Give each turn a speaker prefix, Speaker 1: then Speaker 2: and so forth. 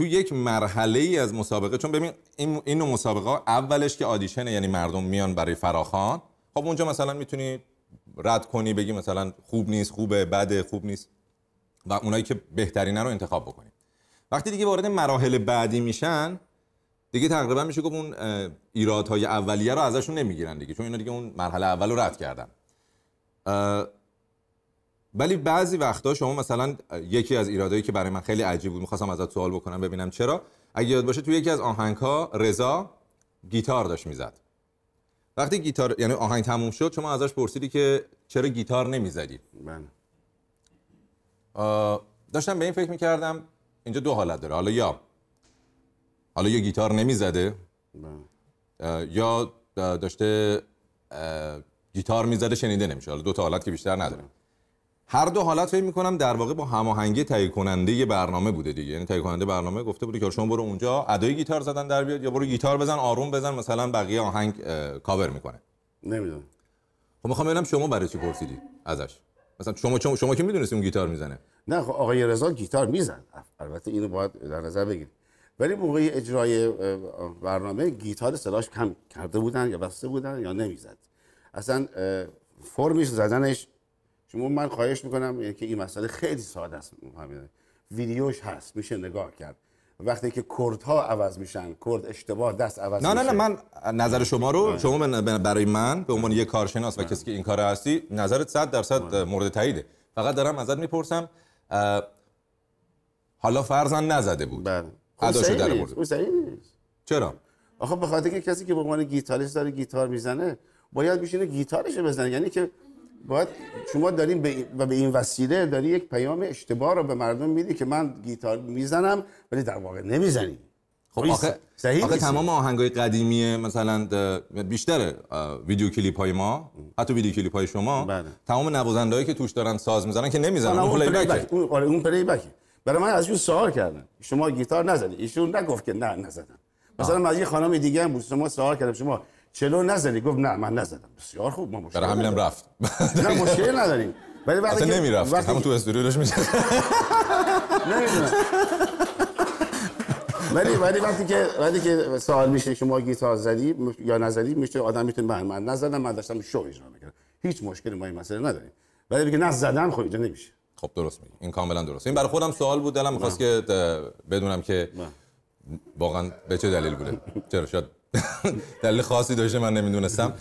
Speaker 1: تو یک مرحله ای از مسابقه چون ببین این اینو مسابقه اولش که آدیشن یعنی مردم میان برای فراخان خب اونجا مثلا میتونی رد کنی بگی مثلا خوب نیست خوبه بده خوب نیست و اونایی که بهترین رو انتخاب بکنی وقتی دیگه وارد مراحل بعدی میشن دیگه تقریبا میشه گفت اون ایرادهای اولیه رو ازشون نمیگیرن دیگه چون اینا دیگه اون مرحله اول رو رد کردن ولی بعضی وقتا شما مثلا یکی از ایرادایی که برای من خیلی عجیب بود میخواستم ازت سوال بکنم ببینم چرا اگه یاد باشه تو یکی از آهنگ ها رضا گیتار داشت میزد وقتی گیتار یعنی آهنگ تموم شد شما ازش پرسیدی که چرا گیتار نمیزدی من بله. داشتم به این فکر میکردم اینجا دو حالت داره حالا یا حالا یا گیتار نمیزده بله. یا داشته گیتار میزده شنیده نمیشه حالا دو تا حالت که بیشتر نداره بله. هر دو حالت فکر می‌کنم در واقع با هماهنگی تهیه کننده برنامه بوده دیگه یعنی تهیه کننده برنامه گفته بوده که شما برو اونجا ادای گیتار زدن در بیاد یا برو گیتار بزن آروم بزن مثلا بقیه آهنگ کاور میکنه نمیدونم خب میخوام ببینم شما برای چی پرسیدی ازش مثلا شما شما, شما که میدونستی اون گیتار میزنه
Speaker 2: نه خب آقای رضا گیتار میزن البته اینو باید در نظر بگیرید ولی موقع اجرای برنامه گیتار صداش کم کرده بودن یا بسته بودن یا نمیزد اصلا فرمش زدنش شما من خواهش میکنم که این مسئله خیلی ساده است ویدیوش هست میشه نگاه کرد وقتی که کردها عوض میشن کرد اشتباه دست عوض نه نه نه من نظر شما رو آره.
Speaker 1: شما برای من به عنوان یک کارشناس و آره. کسی که این کار هستی نظرت 100 درصد آره. مورد تاییده فقط دارم ازت میپرسم حالا فرزن نزده بود بله شده در
Speaker 2: چرا آخه به خاطر که کسی که به عنوان گیتاریست داره گیتار میزنه باید بشینه گیتارش بزنه یعنی که باید شما داریم و به این وسیله داری یک پیام اشتباه رو به مردم میدی که من گیتار میزنم ولی در واقع نمیزنی خب, خب آخه, صحیح آخه تمام
Speaker 1: آهنگای قدیمی مثلا بیشتر ویدیو کلیپ های ما حتی ویدیو کلیپ های شما بله. تمام نوازنده‌ای که توش دارن ساز میزنن که نمیزنن اون پلی بک
Speaker 2: آره اون پلی بک آره، برای من از ایشون سوال کردن شما گیتار نزدی ایشون نگفت که نه نزدم مثلا از یه خانم دیگه هم بود شما سوال کردم شما چلو نزدی گفت نه من نزدم بسیار خوب ما مشکل
Speaker 1: برای همینم رفت
Speaker 2: نه مشکل نداریم ولی وقتی نمی رفت. وقتی... همون تو استودیو داشت میشه نمیدونم ولی ولی وقتی که وقتی که سوال میشه شما گیتار زدی یا نزدی میشه آدم میتونه من بله، من نزدم من داشتم شو اجرا میکردم هیچ مشکلی ما این مسئله نداریم ولی بگه نه زدم خب اینجا نمیشه خب درست
Speaker 1: میگی این کاملا درست این برای خودم سوال بود دلم میخواست که بدونم که واقعا به چه دلیل بوده چرا شاید دلیل خاصی داشته من نمیدونستم